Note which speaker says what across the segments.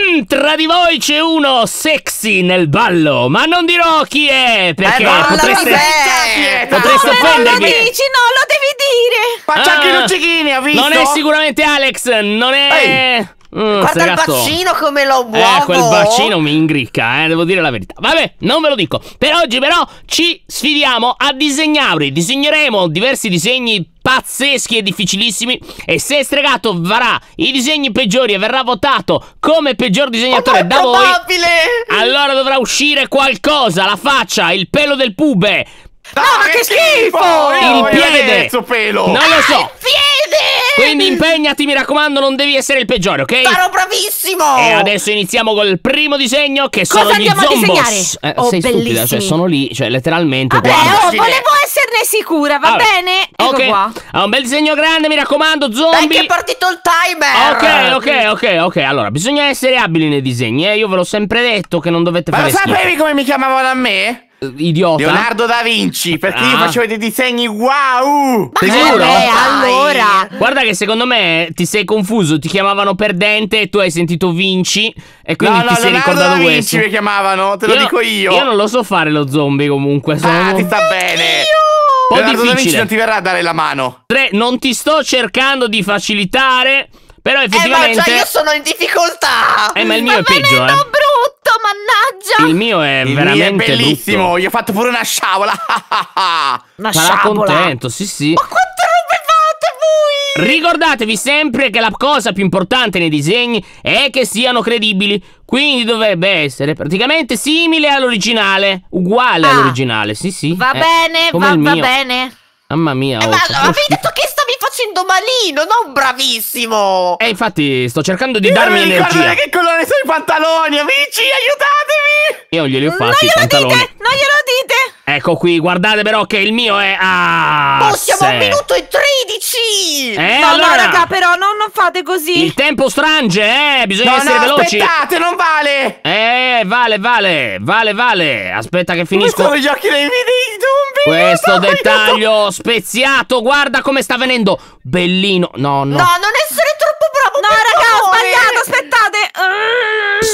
Speaker 1: Mm, tra di voi c'è uno sexy nel ballo, ma non dirò chi è, perché eh, potreste,
Speaker 2: potreste, no, offendervi. Non lo dici, no, lo devi dire. Faccia ah, anche i ah, luccichini, ha visto? Non è
Speaker 1: sicuramente Alex, non è... Ehi. Mm, Guarda il gatto. bacino
Speaker 2: come lo muovo. Eh, quel bacino
Speaker 1: mi ingricca, eh, devo dire la verità. Vabbè, non ve lo dico. Per oggi però ci sfidiamo a disegnarvi. Disegneremo diversi disegni pazzeschi e difficilissimi e se Stregato varrà i disegni peggiori e verrà votato come peggior disegnatore oh, da voi allora dovrà uscire qualcosa la faccia, il pelo del pube Ah, no, ah, ma che schifo! schifo! Il piede! Pelo. Non ah, lo so! Il piede! Quindi impegnati, mi raccomando, non devi essere il peggiore, ok? Sarò bravissimo! E adesso iniziamo col primo disegno che Cosa sono gli zombos. Cosa andiamo a disegnare? Eh, oh, sei bellissimi. stupida, cioè sono lì, cioè letteralmente Vabbè, guarda. oh, volevo
Speaker 2: esserne sicura, va Vabbè. bene? Ecco ok, qua.
Speaker 1: ha un bel disegno
Speaker 2: grande, mi raccomando, zombie. Dai che è partito il timer! Ok,
Speaker 1: ok, ok, ok, allora, bisogna essere abili nei disegni, eh? Io ve l'ho sempre detto che non dovete ma fare Ma sapevi schifo.
Speaker 3: come mi chiamavano a me? Eh, idiota. Leonardo da Vinci, perché ah. io facevo dei disegni wow! Sicuro?
Speaker 1: allora. Guarda che secondo me ti sei confuso, ti chiamavano perdente e tu hai sentito
Speaker 3: Vinci e quindi no, no, ti sei ricordato Leonardo ricordato da Vinci questo. mi chiamavano, te lo dico io. Io non
Speaker 1: lo so fare lo zombie comunque, ah, sono... Ah, ti sta
Speaker 3: bene. Un po' Leonardo difficile. Da Vinci non ti verrà a dare la mano. 3. Non
Speaker 1: ti sto cercando di facilitare, però effettivamente Eh, ma già cioè, io
Speaker 2: sono in difficoltà. Eh, ma il mio ma è peggio, eh mannaggia! Il
Speaker 3: mio è il veramente mio è bellissimo, brutto. gli ho fatto pure una sciavola.
Speaker 2: una Sarà sciabola. contento,
Speaker 3: sì, sì. Ma quante robe
Speaker 1: fate voi? Ricordatevi sempre che la cosa più importante nei disegni è che siano credibili. Quindi dovrebbe essere praticamente simile all'originale, uguale ah. all'originale, sì, sì. Va eh, bene, va, va bene. Mamma mia, eh, oh, ma, avevi detto
Speaker 2: che stavi facendo malino, non bravissimo! E eh,
Speaker 1: infatti sto cercando di Io darmi energia. che
Speaker 2: colore sono i pantaloni, amici, aiutatemi!
Speaker 1: Io glieli ho fatti non i pantaloni. Dite,
Speaker 2: non glielo
Speaker 3: dite!
Speaker 1: Ecco qui, guardate però che il mio è
Speaker 3: a...
Speaker 1: Ah, oh, siamo a minuto
Speaker 2: e 13! Eh, no, allora... no, raga, però no, non fate così. Il tempo
Speaker 1: strange, eh. Bisogna no, essere no, veloci. Aspettate, non vale. Eh, vale, vale, vale, vale. Aspetta che finisco. sono gli occhi dei
Speaker 2: zombie. Questo dettaglio
Speaker 1: speziato, guarda come sta venendo. Bellino. No, no. No,
Speaker 2: non essere troppo bravo. No, raga, ho sbagliato, aspettate.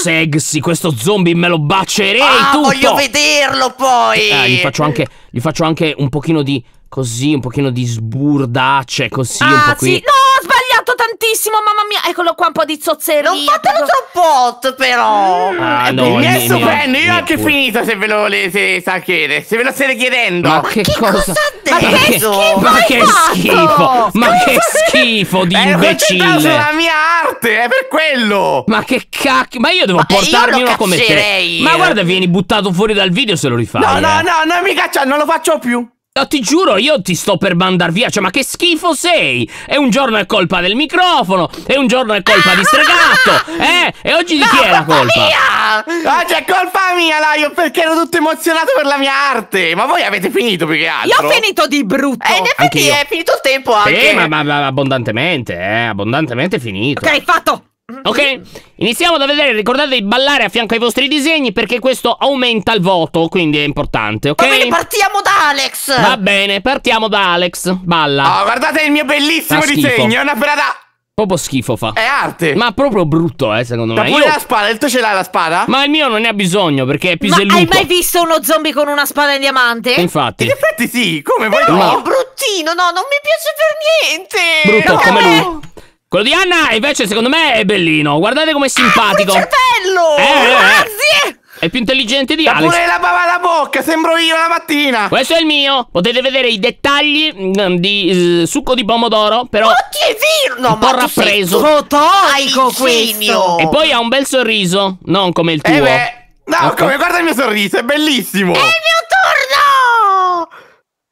Speaker 1: Sexy, questo zombie me lo bacerei ah, tutto. voglio
Speaker 2: vederlo poi. Eh, gli faccio anche
Speaker 1: gli faccio anche un pochino di così, un pochino di sburdace, così,
Speaker 3: ah, un po' ah, qui. Sì.
Speaker 2: No, ho sbagliato tantissimo, mamma mia. Eccolo qua, un po' di zozzeria. Non fatelo troppo, però. Mm. Ah, mm, no, il è stupendo, io ho anche finito se ve lo volete sapere,
Speaker 3: se ve lo state chiedendo. Ma che, che cosa? cosa ma che schifo, ma che schifo, ma che schifo di imbecille. Ma sulla mia arte, è per quello. Ma che cacchio, ma io devo ma portarmi uno come te. Ma guarda,
Speaker 1: vieni buttato fuori dal video se lo rifai. No, eh. no, no, non mi caccia, non lo faccio più. No, ti giuro, io ti sto per mandar via, cioè ma che schifo sei! E un giorno è colpa del microfono, e un giorno è colpa ah! di stregato, eh? E oggi
Speaker 2: di no, chi è la colpa? Mia!
Speaker 3: Ah, oggi è cioè, colpa mia, Laio, perché ero tutto emozionato per la mia arte! Ma voi avete finito più che altro? Io ho finito di brutto! Eh, in effetti è finito il tempo anche! Eh, ma,
Speaker 1: ma, ma abbondantemente, eh, abbondantemente finito! Ok, fatto! Mhm. Ok? Iniziamo da vedere, ricordate di ballare a fianco ai vostri disegni perché questo aumenta il voto, quindi è importante, ok? Va bene, partiamo da Alex! Va bene, partiamo da Alex, balla. Oh, guardate il mio bellissimo disegno, è una parata... Proprio schifo fa. È arte. Ma proprio brutto, eh, secondo ma me. Ma pure Io... la
Speaker 3: spada, il tuo ce l'hai la spada?
Speaker 1: Ma il mio non ne ha bisogno perché è piselluto. Ma hai mai
Speaker 2: visto uno zombie con una spada in diamante? Infatti.
Speaker 1: In effetti sì, come vuoi? No, no,
Speaker 2: bruttino, no, non mi piace per niente.
Speaker 1: Brutto no. come lui. Quello di Anna invece secondo me è bellino. Guardate com'è simpatico. Ah,
Speaker 3: cervello! Eh, Grazie! Eh.
Speaker 1: eh. È più intelligente di Alex. Ma pure
Speaker 3: la bava alla bocca, sembro
Speaker 1: io la mattina. Questo è il mio. Potete vedere i dettagli mm, di uh, succo di pomodoro, però Oh,
Speaker 2: che vero! No, un po' rappreso.
Speaker 1: Protonico questo. E poi ha un bel sorriso, non come il eh tuo. Eh beh.
Speaker 2: No, okay. come guarda il mio
Speaker 1: sorriso, è bellissimo. È il
Speaker 2: mio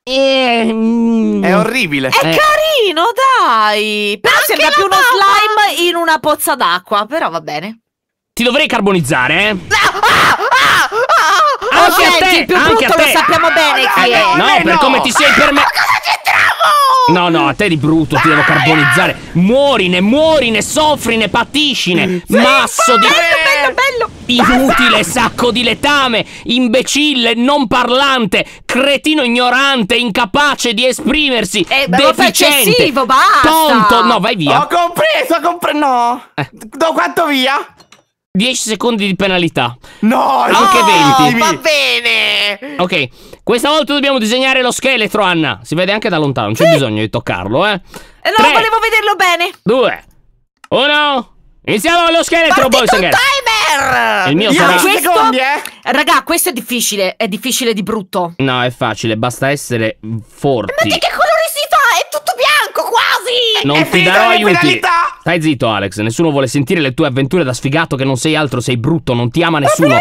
Speaker 2: Ehm... È orribile. È eh. carino, dai. Però Anche sembra più uno slime in una pozza d'acqua. Però va bene.
Speaker 1: Ti dovrei carbonizzare, eh? Ah, ah,
Speaker 2: ah, ah, anche oh, a te, più anche brutto, a te. lo sappiamo bene chi ah, è. No, no, per come ti sei per ah, me. Ma cosa
Speaker 1: c'entriamo? No, no, a te di brutto ti devo carbonizzare. Eh. Muorine, muorine, soffrine, patiscine. Sì, masso bello, di. Bello, bello, bello. Inutile sacco di letame, imbecille, non parlante, cretino ignorante, incapace di esprimersi, eh, deficiente, tonto, no vai via Ho
Speaker 3: compreso, ho compreso, no, eh. do quanto via?
Speaker 1: 10 secondi di penalità No, anche oh, 20 va
Speaker 2: bene
Speaker 1: Ok, questa volta dobbiamo disegnare lo scheletro, Anna Si vede anche da lontano, non c'è sì. bisogno di toccarlo, eh eh
Speaker 2: No, Tre, volevo vederlo bene
Speaker 1: 2 1 Iniziamo lo scheletro, Boys Again
Speaker 2: il mio sarà... questo... secondi, eh? Raga, questo è difficile. È difficile di brutto.
Speaker 1: No, è facile. Basta essere forti. Ma che
Speaker 2: colore si fa? È tutto bianco, quasi! Non è ti darò aiuti.
Speaker 1: Stai zitto, Alex. Nessuno vuole sentire le tue avventure da sfigato che non sei altro, sei brutto, non ti ama nessuno. Ma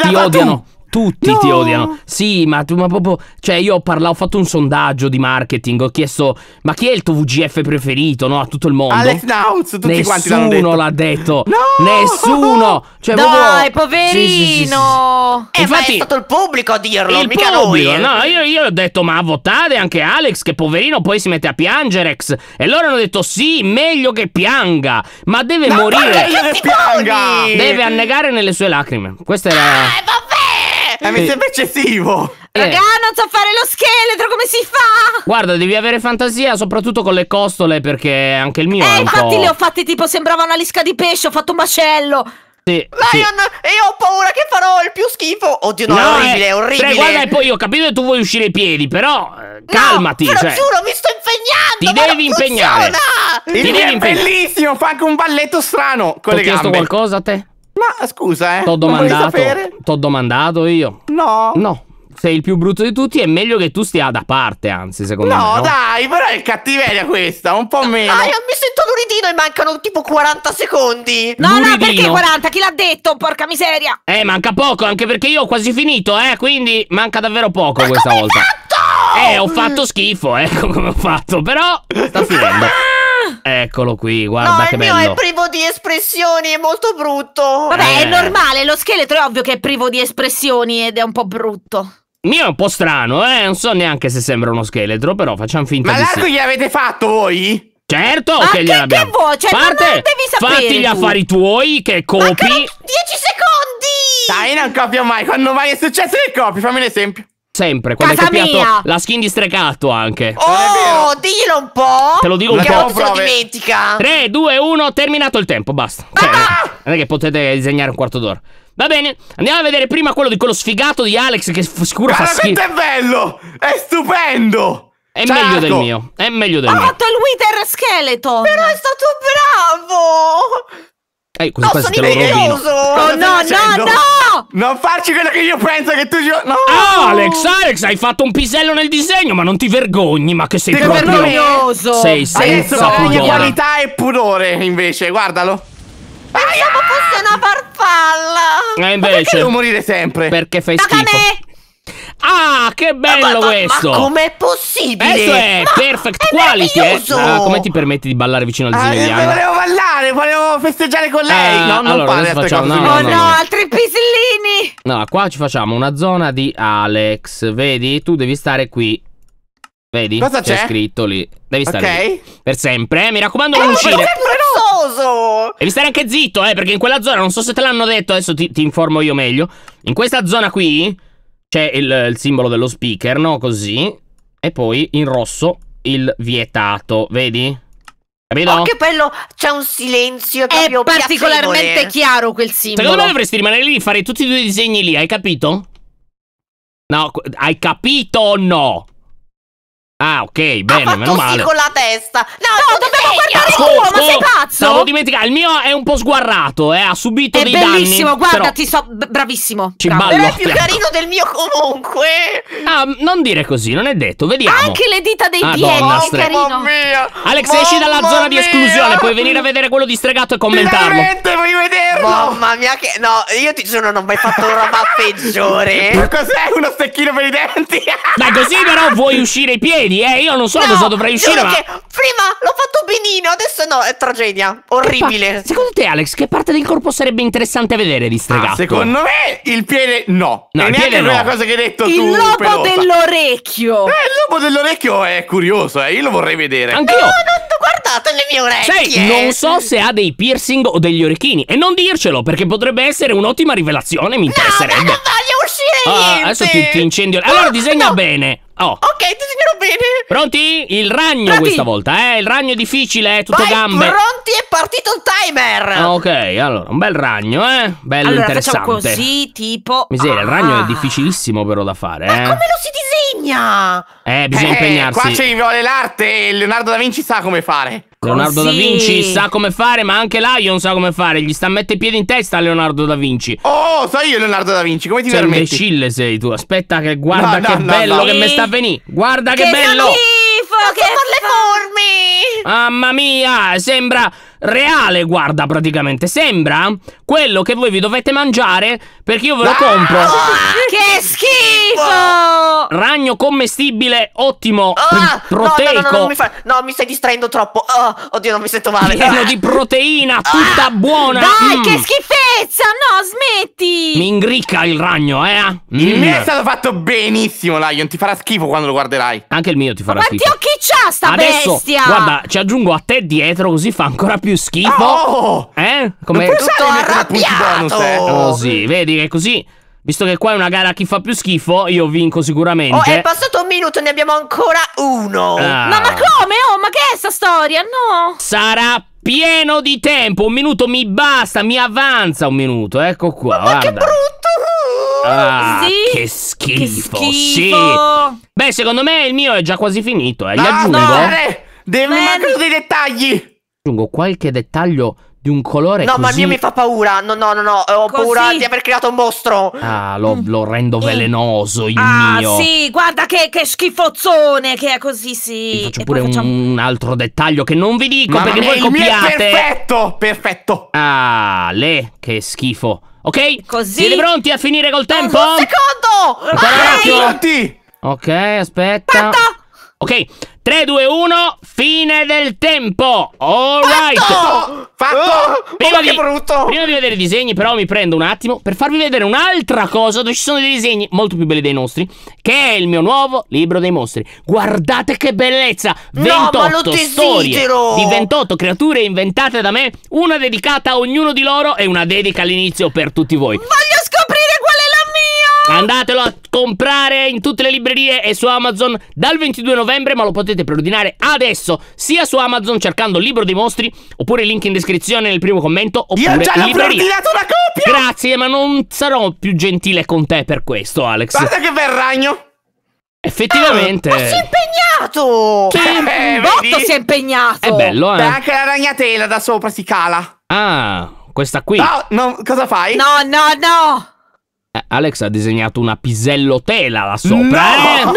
Speaker 1: ti odiano. Tu. Tutti no. ti odiano. Sì, ma, tu, ma proprio. Cioè, io ho, parlato, ho fatto un sondaggio di marketing. Ho chiesto: ma chi è il tuo VGF preferito? No, a tutto il mondo. Alex
Speaker 2: Nauz, tutti Nessuno quanti l'hanno detto. Nessuno
Speaker 1: l'ha detto. No! Nessuno. Cioè, Dai, proprio... poverino.
Speaker 2: Sì, sì, sì, sì. Eh, Infatti, è stato il pubblico a dirlo. Il mica pubblico, lui. Eh. No, io,
Speaker 1: io, ho detto: ma votate anche Alex, che poverino, poi si mette a piangere. E loro hanno detto: sì, meglio che pianga. Ma deve ma morire. che pianga. Deve annegare nelle sue lacrime. Questa era. Ah, vabbè. Eh, mi sembra eccessivo.
Speaker 2: Eh. Raga, non so fare lo scheletro, come si fa?
Speaker 1: Guarda, devi avere fantasia, soprattutto con le costole, perché anche il mio Eh, infatti le ho
Speaker 2: fatte tipo, sembrava una lisca di pesce, ho fatto un macello. Sì, Lion, sì. io ho paura che farò il più schifo. Oddio, no, no è eh, orribile, è cioè, orribile. Pre, guarda, e
Speaker 1: poi io ho capito che tu vuoi uscire i piedi, però eh, calmati. No, cioè. giuro,
Speaker 2: mi sto impegnando. Ti devi
Speaker 1: impegnare.
Speaker 3: Ti devi è impegnare. bellissimo, fa anche un balletto strano. Con Ho le gambe. chiesto qualcosa a te? Ah, scusa, eh. T'ho domandato.
Speaker 1: T'ho domandato io. No. No, sei il più brutto di tutti, è meglio che tu stia da parte, anzi, secondo no, me. No,
Speaker 2: dai, però è cattiveria questa,
Speaker 1: un po' meno. Dai, mi
Speaker 2: sento l'uridino e mancano tipo 40 secondi. No, l'uridino. no, perché 40? Chi l'ha detto? Porca miseria.
Speaker 1: Eh, manca poco, anche perché io ho quasi finito, eh, quindi manca davvero poco Ma questa volta. Fatto? Eh, ho fatto schifo, ecco come ho fatto, però sta finendo. Eccolo qui, guarda no, che bello. No, il mio è
Speaker 2: privo di espressioni, è molto brutto. Vabbè, eh. è normale, lo scheletro è ovvio che è privo di espressioni ed è un po' brutto.
Speaker 1: Mio è un po' strano, eh, non so neanche se sembra uno scheletro, però facciamo finta Ma di sì. Ma
Speaker 3: l'arco avete fatto voi? Certo
Speaker 1: Ma che gli gliel'abbiamo. Ma che vuoi? Cioè, Parte, non devi sapere fatti gli affari tuoi che copi. Mancano 10
Speaker 3: secondi! Dai, non copio mai, quando mai è successo che copi? Fammi un esempio.
Speaker 1: Sempre, quando Casa hai copiato mia. la skin di stregato anche.
Speaker 2: Oh, dillo un po'. Te lo dico un po'. Che lo dimentica. 3,
Speaker 1: 2, 1, terminato il tempo, basta. Cioè, ah! non è che potete disegnare un quarto d'ora. Va bene, andiamo a vedere prima quello di quello sfigato di Alex che sicuro fa schifo. Veramente è bello! È stupendo! È Ciaco. meglio del mio. È meglio del Ho mio. Ho fatto
Speaker 2: il Wither Skeleton. Però è stato bravo.
Speaker 3: Eh, quasi no, quasi sono invidioso! Oh, no, no, no! Non farci quello che io penso che tu... No! Oh, Alex,
Speaker 1: Alex, hai fatto un pisello nel disegno, ma non ti vergogni, ma che sei Perché proprio... vergognoso! Sei senza
Speaker 3: Adesso pudore. qualità e pudore, invece, guardalo.
Speaker 2: Pensavo ah, fosse una farfalla!
Speaker 3: E eh, invece... Ma perché devo morire sempre? Perché fai Tocca schifo. Ah, che bello ma, ma, questo! Ma com'è possibile? Questo è ma perfect è quality.
Speaker 1: Eh? Ah, come ti permetti di ballare vicino al disegno ah, di eh, Volevo
Speaker 3: ballare, volevo festeggiare con lei. Uh, no, non allora, fare
Speaker 1: facciamo, oh, no, no, no, no,
Speaker 2: altri pisellini.
Speaker 1: No, qua ci facciamo una zona di Alex. Vedi, tu devi stare qui. Vedi? Cosa c'è? C'è scritto lì. Devi stare okay. lì. Per sempre, eh? Mi raccomando, non uscire. Ma è
Speaker 2: prezzoso!
Speaker 1: Devi stare anche zitto, eh, perché in quella zona, non so se te l'hanno detto, adesso ti, ti informo io meglio. In questa zona qui c'è il, il, simbolo dello speaker, no? Così. E poi in rosso il vietato, vedi? Capito? Oh,
Speaker 2: che bello! C'è un silenzio È particolarmente piacevole. chiaro quel simbolo. Secondo me dovresti
Speaker 1: rimanere lì e fare tutti i tuoi disegni lì, hai capito? No, hai capito o no? Ah, ok, bene, meno male. Ma con
Speaker 2: la testa. No, no dovevo guardare il tuo, oh, ma sei pazzo? No, Stavo
Speaker 1: dimenticando, il mio è un po' sguarrato, eh, ha subito è dei danni. È bellissimo, guarda, ti
Speaker 2: so bravissimo. Cimballo. Però è più carino del mio comunque.
Speaker 1: Ah, non dire così, non è detto, vediamo. Anche le dita dei Madonna, piedi, Madonna, stre... carino.
Speaker 2: Mia, Alex,
Speaker 1: esci dalla zona di esclusione, puoi venire a vedere quello di stregato e commentarlo. Veramente,
Speaker 2: voglio vederlo. Mamma mia che No, io ti giuro non ho mai fatto una roba peggiore. Ma cos'è uno stecchino per i denti? Dai, così però vuoi uscire
Speaker 1: i piedi vedi? Eh, io non so no, cosa dovrei uscire, ma... Che,
Speaker 2: Prima l'ho fatto benino, adesso no, è tragedia. Orribile. secondo te, Alex, che parte del corpo sarebbe interessante vedere di
Speaker 3: stregato? Ah, secondo me il piede no. No, e il piede no. cosa che hai detto il tu. Il lobo pelota. dell'orecchio. Eh, il lobo dell'orecchio è curioso, eh. Io lo vorrei vedere. Anch'io. No, non
Speaker 2: guardate le mie orecchie. Sai,
Speaker 1: non so se ha dei piercing o degli orecchini. E non dircelo, perché potrebbe essere un'ottima rivelazione. Mi interesserebbe. No, no, no
Speaker 2: uscire ah, Adesso ti, ti
Speaker 1: incendio. Allora disegna no. bene. Oh. Ok,
Speaker 2: disegnerò bene.
Speaker 1: Pronti? Il ragno Pronti. questa volta volta, eh? Il ragno è difficile, è eh, tutto Vai, gambe. pronti,
Speaker 2: è partito il timer! Ah,
Speaker 1: ok, allora, un bel ragno, eh? Bello allora, interessante. Allora, facciamo
Speaker 2: così, tipo...
Speaker 3: Miseria, ah. il ragno è ah.
Speaker 1: difficilissimo però da fare, Ma eh? Ma come
Speaker 3: lo si disegna?
Speaker 1: Eh, bisogna eh, impegnarsi. Qua ci
Speaker 3: vuole l'arte, e Leonardo da Vinci sa come
Speaker 1: fare. Leonardo Così. da Vinci sa come fare, ma anche Lion sa come fare. Gli sta a mettere i piedi in testa a Leonardo da Vinci.
Speaker 3: Oh, so io Leonardo da Vinci, come ti
Speaker 1: sei permetti? Sei imbecille sei tu. Aspetta che guarda no, no, che no, bello che mi sta a venire. Guarda che, che bello! Salì!
Speaker 2: schifo! che... per le forme!
Speaker 1: Mamma mia, sembra reale, guarda praticamente. Sembra quello che voi vi dovete mangiare perché io ve lo ah, compro.
Speaker 2: Che schifo!
Speaker 1: Ragno commestibile, ottimo, ah, proteico. No, no, no, mi
Speaker 2: fa... no, mi stai distraendo troppo. Oh, oddio, non mi sento male. Pieno ah! di
Speaker 1: proteina, ah! tutta ah, buona. Dai, mm. che
Speaker 2: schifezza! No, smetti! Mi
Speaker 3: ingricca il ragno, eh? Mm. Il mio è stato fatto benissimo, Lion. Ti farà schifo quando lo guarderai. Anche il mio ti farà Quanti schifo.
Speaker 2: Quanti occhi c'ha sta Adesso, bestia? Guarda,
Speaker 3: ci aggiungo
Speaker 1: a te dietro così fa ancora più schifo. Oh! Eh? Come tutto eh. arrabbiato. Così, vedi che così Visto che qua è una gara a chi fa più schifo, io vinco sicuramente. Oh, è
Speaker 2: passato un minuto, e ne abbiamo ancora uno. Ah. Ma, ma come? Oh, ma che è sta storia? No.
Speaker 1: Sarà pieno di tempo. Un minuto mi basta, mi avanza un minuto. Ecco qua. Ma, ma che brutto. Uh. Ah, sì? che schifo. Che schifo. Sì. Beh, secondo me il mio è già quasi finito. Eh. Gli no, aggiungo. No,
Speaker 3: devi mancare dei
Speaker 1: dettagli. Aggiungo qualche dettaglio di un colore No, così... ma il mio mi
Speaker 2: fa paura. No, no, no, no. Ho così? paura di aver creato un mostro.
Speaker 1: Ah, lo, mm. lo rendo mm. velenoso il ah, mio. Ah, sì,
Speaker 2: guarda che, che, schifozzone che è così, sì. Vi faccio e pure
Speaker 1: un, facciamo... un altro dettaglio che non vi dico ma perché voi copiate. perfetto, perfetto. Ah, le, che schifo. Ok? Così. Siete pronti a finire col tempo? Un secondo! Ancora un attimo. Ok, aspetta. aspetta. Ok, 3, 2, 1, fine del tempo. All right. Fatto! Fatto! Oh, prima, oh, di, brutto! prima di vedere i disegni, però, mi prendo un attimo per farvi vedere un'altra cosa dove ci sono dei disegni molto più belli dei nostri. Che è il mio nuovo libro dei mostri. Guardate che bellezza! 28 no, storie di 28 creature inventate da me, una dedicata a ognuno di loro e una dedica all'inizio per tutti voi. Voglio Andatelo a comprare in tutte le librerie e su Amazon dal 22 novembre, ma lo potete preordinare adesso sia su Amazon cercando Libro dei Mostri, oppure link in descrizione nel primo commento, oppure Io già libreria. preordinato una copia! Grazie, ma non sarò più gentile con te per questo, Alex. Guarda che
Speaker 3: bel ragno!
Speaker 1: Effettivamente. Ah, ma si è
Speaker 3: impegnato! Che eh, botto si è impegnato! È bello, eh. Beh, anche la ragnatela da sopra si cala.
Speaker 1: Ah, questa qui. No,
Speaker 3: no, cosa fai?
Speaker 2: No, no, no!
Speaker 1: Eh, Alex ha disegnato una pisellotela là sopra. No! Eh? no!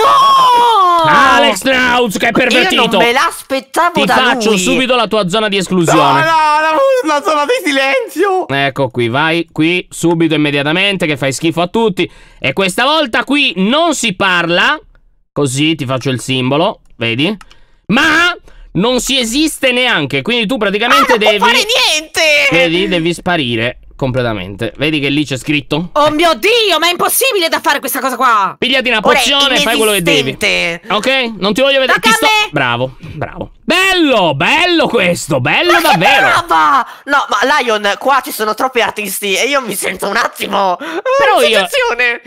Speaker 2: Alex Nauz che è pervertito! Io non me l'aspettavo Ti faccio lui.
Speaker 1: subito la tua zona
Speaker 3: di esclusione. No, no, la, la zona di silenzio!
Speaker 1: Ecco qui, vai qui, subito, immediatamente, che fai schifo a tutti. E questa volta qui non si parla. Così ti faccio il simbolo, vedi? Ma non si esiste neanche, quindi tu praticamente ah, non devi... non fare niente! Vedi, devi sparire completamente. Vedi che lì c'è scritto?
Speaker 2: Oh mio Dio, ma è impossibile da fare questa cosa qua! Pigliati una pozione, e fai quello che devi.
Speaker 1: Ok? Non
Speaker 2: ti voglio vedere. Ti sto...
Speaker 1: Bravo, bravo. Bello, bello questo, bello ma davvero.
Speaker 2: Brava! No, ma Lion, qua ci sono troppi artisti e io mi sento un attimo. Ah, Però eh, io.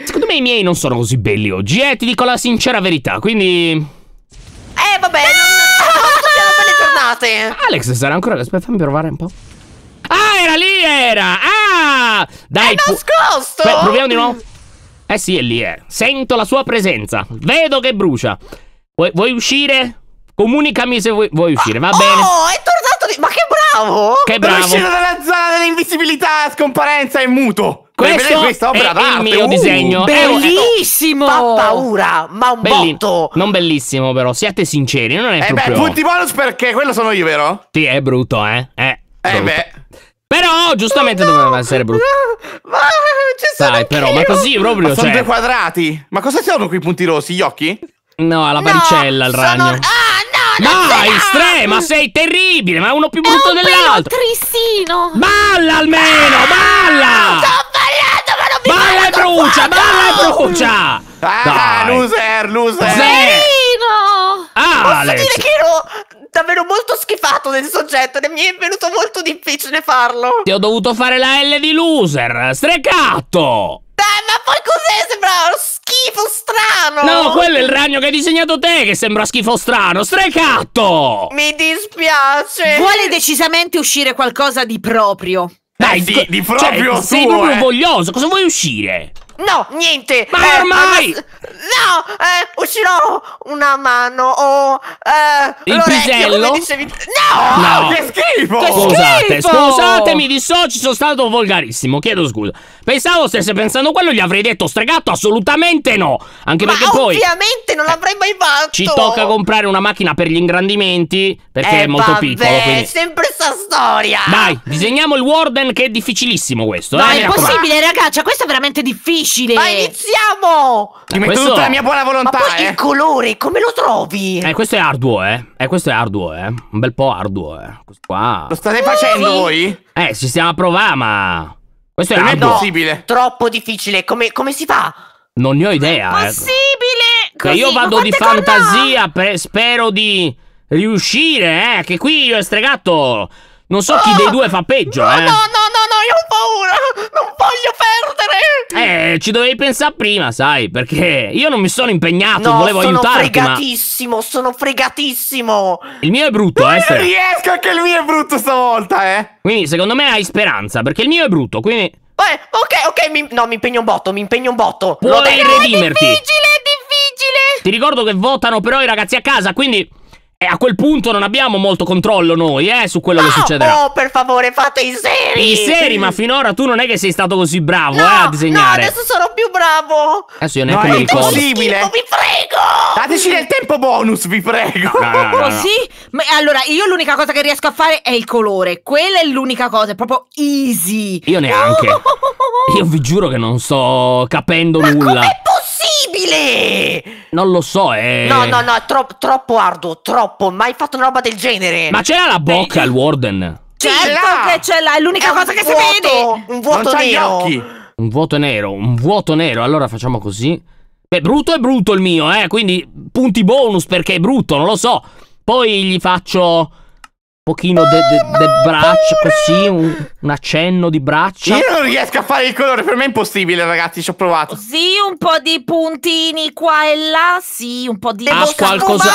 Speaker 1: Secondo me i miei non sono così belli oggi, eh, ti dico la sincera verità, quindi.
Speaker 2: Eh, vabbè, ah! non, non, ah! non belle eh. Alex
Speaker 1: sarà ancora. Aspetta, fammi provare un po'.
Speaker 2: Ah, era lì, era! Ah! Ah!
Speaker 1: Dai, è nascosto! Beh, proviamo di nuovo. Eh sì, è lì, eh. Sento la sua presenza. Vedo che brucia. Vuoi, vuoi uscire? Comunicami se vuoi, vuoi uscire, va oh, bene. Oh,
Speaker 3: è tornato di... Ma che bravo! Che bravo! È uscito dalla zona dell'invisibilità, scomparenza e muto. Questo, questo è, è il mio uh, disegno.
Speaker 2: Bellissimo! Eh, Fa paura, ma un Belli-
Speaker 1: botto. Non bellissimo, però. Siate sinceri, non è eh proprio... beh, punti
Speaker 3: bonus perché
Speaker 1: quello sono io, vero? Sì, è brutto, eh. Eh, eh brutto. beh. Però giustamente no, doveva essere brutto.
Speaker 2: No, ma ci sono Dai, però, io. ma così proprio. Ma sono cioè... due
Speaker 3: quadrati. Ma cosa sono quei punti rossi? Gli occhi? No, alla varicella no, il ragno. Sono... Ah, no, no! Dai, ah! estrema, sei
Speaker 1: terribile, ma uno più brutto È un dell'altro. Cristino. Balla almeno, ah! balla! Sto
Speaker 2: ballando, ma non mi Balla e brucia, balla e brucia! Ah, Dai. loser, loser! Sei... Ah, Posso Alex. dire che ero davvero molto schifato del soggetto e mi è venuto molto difficile farlo.
Speaker 1: Ti ho dovuto fare la L di loser, stregato!
Speaker 2: Dai, ma poi cos'è? Sembra uno schifo strano! No, quello è il
Speaker 1: ragno che hai disegnato te che sembra schifo strano, stregato!
Speaker 2: Mi dispiace! Vuole decisamente uscire qualcosa di proprio. Dai, eh di, di cioè, proprio cioè, suo, sei proprio eh.
Speaker 1: voglioso, cosa vuoi uscire?
Speaker 2: No, niente! Ma eh, ormai! Abbas... No! Eh, uscirò una mano o... Oh, eh, Il pisello? Dicevi... No! No! Che schifo! Che scusate, schifo! scusatemi,
Speaker 1: di soci sono stato volgarissimo, chiedo scusa. Pensavo stesse pensando quello, gli avrei detto stregato, assolutamente no! Anche Ma perché poi...
Speaker 2: ovviamente non l'avrei mai fatto! Ci tocca
Speaker 1: comprare una macchina per gli ingrandimenti, perché eh, è molto vabbè, piccolo, quindi...
Speaker 2: sempre sta storia! Dai,
Speaker 1: disegniamo il Warden che è difficilissimo questo, eh, Ma eh, è impossibile,
Speaker 2: ragazza, cioè, questo è veramente difficile! difficile! Ma iniziamo! Ti metto questo... tutta la mia buona volontà! Ma poi eh. il
Speaker 1: colore, come lo trovi? Eh, questo è arduo, eh. Eh, questo è arduo, eh. Un bel po' arduo, eh. Questo qua. Lo state facendo voi? Eh, ci stiamo a provare, ma. Questo è impossibile. Non è
Speaker 2: possibile. Troppo difficile. Come, come si fa?
Speaker 1: Non ne ho idea. Non eh. impossibile!
Speaker 2: possibile! Così, io vado di fantasia,
Speaker 1: spero di riuscire, eh. Che qui io e stregato. Non so oh, chi dei due fa peggio, no, eh. No, no,
Speaker 2: no, no, io ho paura! Non voglio perdere!
Speaker 1: Eh, ci dovevi pensare prima, sai, perché io non mi sono impegnato, no, volevo sono aiutarti, sono
Speaker 2: fregatissimo, ma... sono fregatissimo!
Speaker 1: Il mio è brutto, eh! Non riesco,
Speaker 2: anche il mio è brutto stavolta, eh!
Speaker 1: Quindi, secondo me hai speranza, perché il mio è brutto, quindi...
Speaker 2: Beh, ok, ok, mi... no, mi impegno un botto, mi impegno un botto! Puoi redimerti! È difficile, è
Speaker 1: difficile! Ti ricordo che votano però i ragazzi a casa, quindi... E a quel punto non abbiamo molto controllo noi, eh, su quello no, che succederà.
Speaker 2: Oh, per favore, fate i seri! I seri, ma
Speaker 1: finora tu non è che sei stato
Speaker 3: così bravo, no, eh, a disegnare. No, adesso
Speaker 2: sono più bravo!
Speaker 3: Adesso io neanche no, mi ricordo. È impossibile! Schifo,
Speaker 2: vi prego!
Speaker 3: Dateci del tempo bonus, vi prego! No, no, sì?
Speaker 2: Ma allora, io l'unica cosa che riesco a fare è il colore. Quella è l'unica cosa, è proprio easy.
Speaker 3: Io neanche.
Speaker 1: Io vi giuro che non sto capendo ma nulla. Ma com'è
Speaker 2: possibile?
Speaker 1: Non lo so, eh. No, no,
Speaker 2: no, è tro troppo arduo, troppo troppo, mai fatto una roba del genere. Ma ce l'ha la
Speaker 1: bocca il Warden?
Speaker 2: Certo che ce l'ha, è l'unica cosa che si vede. Un vuoto nero.
Speaker 1: Un vuoto nero, un vuoto nero. Allora facciamo così. Beh, brutto è brutto il mio, eh. Quindi punti bonus perché è brutto, non lo so. Poi gli faccio pochino del de, de braccia, così, un, un, accenno di braccio. Io non riesco a fare
Speaker 3: il colore, per me è impossibile, ragazzi, ci ho provato.
Speaker 2: Sì, un po' di puntini qua e là, sì, un po' di... Ha eh, qualcosa...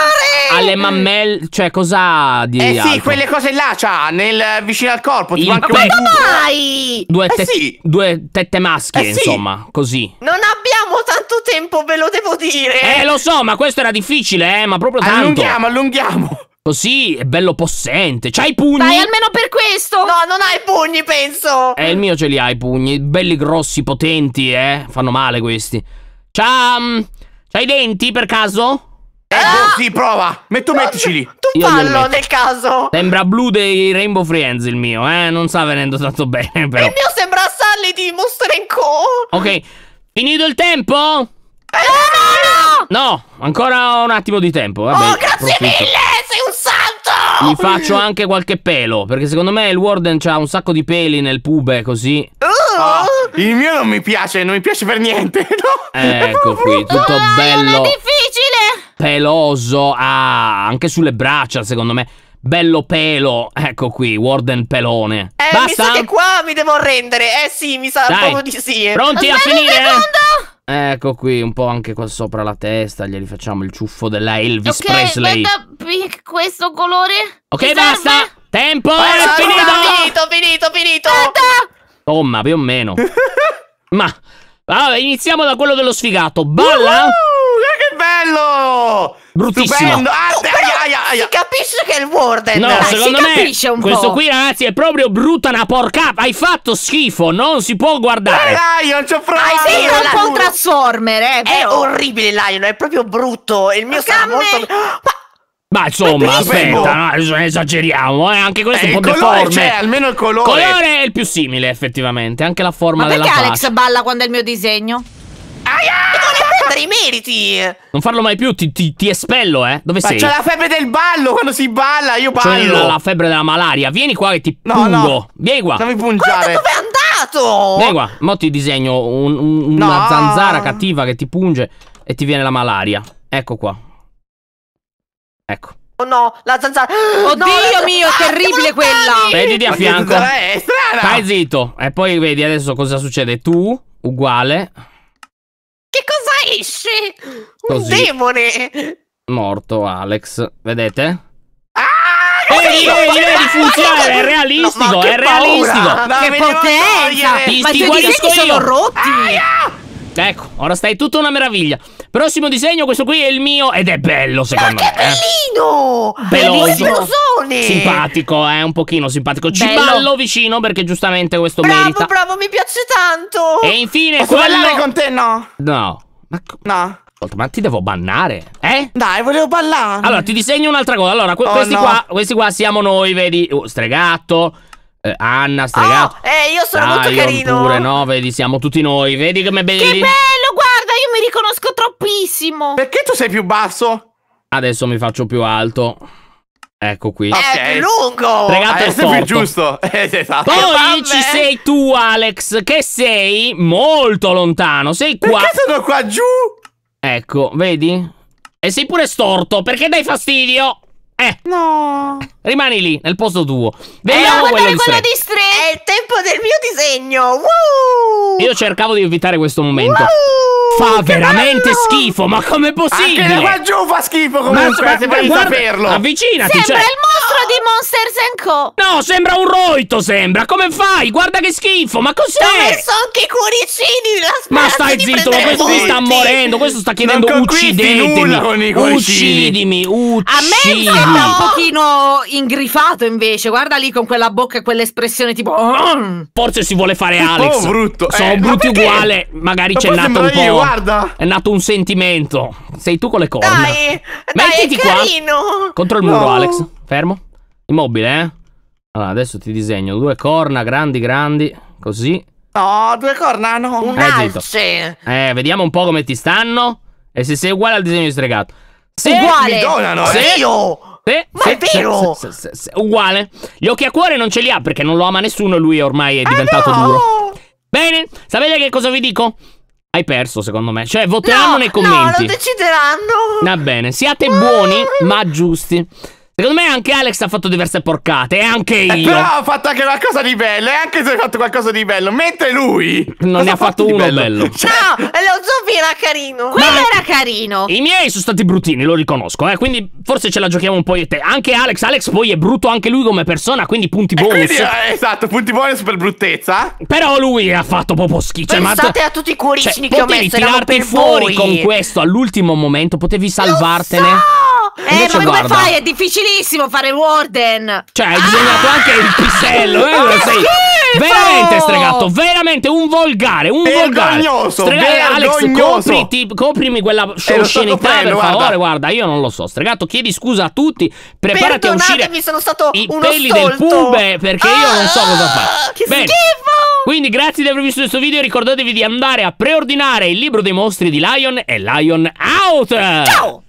Speaker 2: alle mammelle,
Speaker 3: cioè cosa di... Eh sì,
Speaker 2: quelle
Speaker 1: cose là, c'ha, cioè, nel, vicino al corpo. Il manca pe... mai?
Speaker 2: Due, eh te... eh sì.
Speaker 1: due tette
Speaker 2: maschie, eh insomma, così. Non abbiamo tanto tempo, ve lo devo dire. Eh, lo
Speaker 1: so, ma questo era difficile, eh, ma proprio tanto. Allunghiamo, allunghiamo. Così è bello possente. C'hai i pugni? Dai,
Speaker 2: almeno per questo! No, non hai pugni, penso!
Speaker 1: Eh, il mio ce li ha i pugni. Belli grossi, potenti, eh. Fanno male questi. C'ha... Mm, C'ha i denti, per caso?
Speaker 2: Eh, boh,
Speaker 3: ah! sì,
Speaker 1: prova! Metto, no, Tu Io fallo,
Speaker 2: nel caso!
Speaker 1: Sembra blu dei Rainbow Friends, il mio, eh. Non sta venendo tanto bene, però. Il
Speaker 2: mio sembra Sally di Monster Co.
Speaker 1: Ok. Finito il tempo? Eh, no, no! No, ancora un attimo di tempo. Vabbè, oh, grazie profitto. mille!
Speaker 2: Gli faccio anche
Speaker 1: qualche pelo. Perché secondo me il Warden ha un sacco di peli nel pube così.
Speaker 2: Oh,
Speaker 3: il mio non mi piace, non mi piace per niente. No. Ecco qui, tutto oh, bello. È
Speaker 2: difficile.
Speaker 1: Peloso. Ah, anche sulle braccia, secondo me. Bello pelo, ecco qui, Warden pelone.
Speaker 2: Eh, Basta? mi sa che qua mi devo rendere. Eh sì, mi sa Dai. proprio di sì. Pronti Aspetta a finire? Un secondo.
Speaker 1: Ecco qui, un po' anche qua sopra la testa, gli rifacciamo il ciuffo della Elvis okay, Presley. Guarda,
Speaker 2: questo colore.
Speaker 1: Ok, basta. Serve? Tempo, basta, è finito.
Speaker 2: Finito, finito, finito.
Speaker 1: Tomma, più o meno. Ma, allora, iniziamo da quello dello sfigato. Balla.
Speaker 2: Uh, che
Speaker 3: bello!
Speaker 1: Bruttissimo. Stupendo.
Speaker 3: Ah, aia, aia, aia. Si capisce che è il Warden. No, Dai, secondo me questo
Speaker 1: qui, ragazzi, è proprio brutta una porca. Hai fatto schifo, non si può guardare. Ma
Speaker 2: Lion, c'ho ho provato. Hai sembra un po' un Transformer, eh. È orribile, Lion, è proprio brutto. Il mio sarà molto... Ma...
Speaker 1: Ma insomma, ma aspetta, no, esageriamo, eh? anche questo eh, è un po' deforme. Cioè, almeno il colore. Il colore è il più simile, effettivamente, anche la forma ma della faccia. Ma perché Alex
Speaker 2: balla quando è il mio disegno? Aia! fare i meriti.
Speaker 1: Non farlo mai più, ti, ti, ti espello, eh. Dove Ma sei? c'è la
Speaker 2: febbre del ballo quando si balla, io ballo. C'è la
Speaker 1: febbre della malaria. Vieni qua che ti no, pungo. No. Vieni qua. Non mi dove
Speaker 2: è andato? Vieni
Speaker 1: qua, mo ti disegno un, un, no. una zanzara cattiva che ti punge e ti viene la malaria. Ecco qua.
Speaker 2: Ecco. Oh no, la zanzara. Oddio no, la... mio, ah, terribile quella. Vediti a fianco. Stai
Speaker 1: zitto. E poi vedi adesso cosa succede. Tu, uguale
Speaker 2: esce un demone!
Speaker 1: Morto Alex, vedete? Ah,
Speaker 2: vedi, vedi, eh, funziona, è realistico, no, è realistico. ma che potenza! Ma i tuoi sono rotti! Aia!
Speaker 1: Ecco, ora stai tutta una meraviglia. Prossimo disegno, questo qui è il mio ed è bello secondo ma me. Ma che eh.
Speaker 2: bellino! Eh? Peloso. Simpatico,
Speaker 1: eh, un pochino simpatico. Ci bello. ballo vicino perché giustamente questo bravo, merita.
Speaker 2: Bravo, bravo, mi piace tanto. E infine Posso quello... con te, no? No. Ma... No.
Speaker 1: Ascolta, ma ti devo bannare,
Speaker 3: eh? Dai, volevo ballare. Allora, ti
Speaker 1: disegno un'altra cosa. Allora, que oh, questi, no. qua, questi qua siamo noi, vedi? Oh, stregato. Eh, Anna, stregato.
Speaker 2: Oh, eh, io sono Zion molto carino. Pure, no,
Speaker 1: vedi, siamo tutti noi. Vedi come belli. Che
Speaker 2: bello, guarda, io mi riconosco troppissimo. Perché tu sei più basso?
Speaker 1: Adesso mi faccio più alto. Ecco qui. Okay. È lungo! Legato ah, è più giusto. Eh, esatto. Poi Vabbè. ci sei tu, Alex, che sei molto lontano. Sei qua. Perché sono qua giù? Ecco, vedi? E sei pure storto, perché dai fastidio? Eh. No. Rimani lì, nel posto tuo. Eh, Vediamo eh, no, quello, quello di, quello di
Speaker 2: il tempo del mio disegno. Wow!
Speaker 1: Io cercavo di evitare questo momento. Wow, fa veramente bello. schifo, ma com'è possibile? Anche qua
Speaker 3: giù fa schifo comunque, ma, se vuoi saperlo. Avvicinati, Sembra cioè. il mostro di
Speaker 1: Monsters Co. No, sembra un roito, sembra. Come fai? Guarda che schifo, ma cos'è? Dove sono
Speaker 2: anche i cuoricini? ma stai zitto, ma questo qui sta morendo,
Speaker 1: questo sta chiedendo uccidetemi. con i uccidimi, uccidimi, uccidimi. A me sembra un
Speaker 2: pochino ingrifato invece, guarda lì con quella bocca e quell'espressione tipo
Speaker 1: Forse si vuole fare oh, Alex. Sono brutto. Sono eh, brutti uguale. Magari ma c'è nato un po'. guarda. È nato un sentimento. Sei tu con le corna. Dai,
Speaker 2: Mettiti dai, qua. Contro il muro, no. Alex.
Speaker 1: Fermo. Immobile, eh. Allora, adesso ti disegno due corna grandi, grandi. Così. No, due
Speaker 3: corna no. Un
Speaker 1: eh, eh, vediamo un po' come ti stanno. E se sei uguale al disegno di stregato. Se uguale. Mi donano, sì. Eh. io. Eh, Ma è vero! uguale. Gli occhi a cuore non ce li ha perché non lo ama nessuno e lui ormai è eh diventato ah, no! duro. Bene, sapete che cosa vi dico? Hai perso, secondo me. Cioè, voteranno no, nei commenti. No, lo decideranno. Va bene, siate ah! buoni, ma giusti. Secondo me anche Alex ha fatto diverse porcate,
Speaker 3: e anche eh, io. Eh, però ho fatto anche qualcosa di bello, e anche se hai fatto qualcosa di bello. Mentre lui. Non ne ha fatto, fatto uno bello. bello.
Speaker 2: Ciao, lo zombie era carino. Quello Ma era carino. I miei sono
Speaker 1: stati bruttini, lo riconosco, eh. Quindi forse ce la giochiamo un po' io e te. Anche Alex, Alex poi è brutto anche lui come persona, quindi punti bonus. Quindi, eh,
Speaker 3: esatto, punti bonus per bruttezza.
Speaker 1: Però lui ha fatto proprio schifo. Cioè, Pensate cioè, a tutti i cuoricini cioè, che ho messo. tirarti fuori voi. con questo all'ultimo momento, potevi salvartene. Lo so! eh, ma come fai?
Speaker 2: È difficile difficilissimo fare Warden. Cioè, hai
Speaker 1: disegnato ah! anche il pisello. Eh? Ma sei veramente stregato. Veramente un volgare. Un vergognoso, volgare. Strega- Alex, copriti, coprimi quella eh, scenità eh, per prendo, favore. Guarda. io non lo so. Stregato, chiedi scusa a tutti. Preparati a uscire.
Speaker 2: sono stato i peli stolto. del pube
Speaker 1: perché ah! io non so cosa fare. Ah, che Bene. schifo! Quindi grazie di aver visto questo video ricordatevi di andare a preordinare il libro dei mostri di Lion e Lion Out! Ciao!